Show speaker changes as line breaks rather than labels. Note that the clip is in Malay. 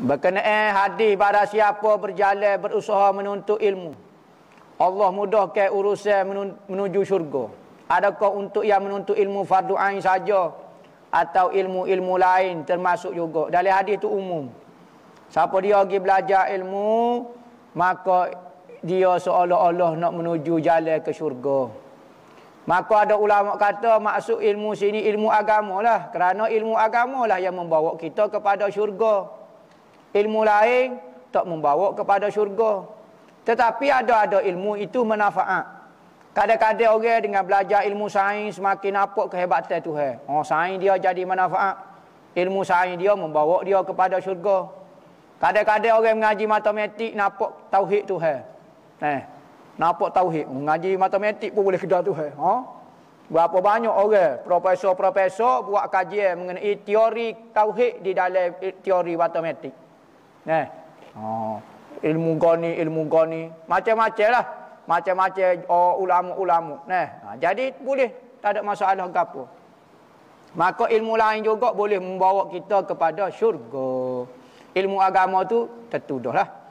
Berkenaan eh, hadis pada siapa berjalan berusaha menuntut ilmu. Allah mudah ke urusan menuju syurga. Adakah untuk yang menuntut ilmu fardu ain saja atau ilmu-ilmu lain termasuk juga. Dari hadis itu umum. Siapa dia pergi belajar ilmu, maka dia seolah-olah nak menuju jalan ke syurga. Maka ada ulama kata maksud ilmu sini ilmu agamalah kerana ilmu agamalah yang membawa kita kepada syurga ilmu lain tak membawa kepada syurga. Tetapi ada-ada ilmu itu manfaat. Kadang-kadang orang dengan belajar ilmu sains semakin apa kehebatan Tuhan. Oh, sains dia jadi manfaat. Ilmu sains dia membawa dia kepada syurga. Kadang-kadang orang mengaji matematik nampak tauhid Tuhan. Eh, nampak tauhid. Mengaji matematik pun boleh kedah Tuhan. Ha? Oh? Berapa banyak orang, profesor-profesor buat kajian mengenai teori tauhid di dalam teori matematik.
Eh. Oh. Ilmu goni, ilmu goni.
Macam-macam lah. Macam-macam oh, ulama-ulama. Eh. Ha, jadi boleh. Tak ada masalah ke apa. Maka ilmu lain juga boleh membawa kita kepada syurga. Ilmu agama tu tertuduh lah.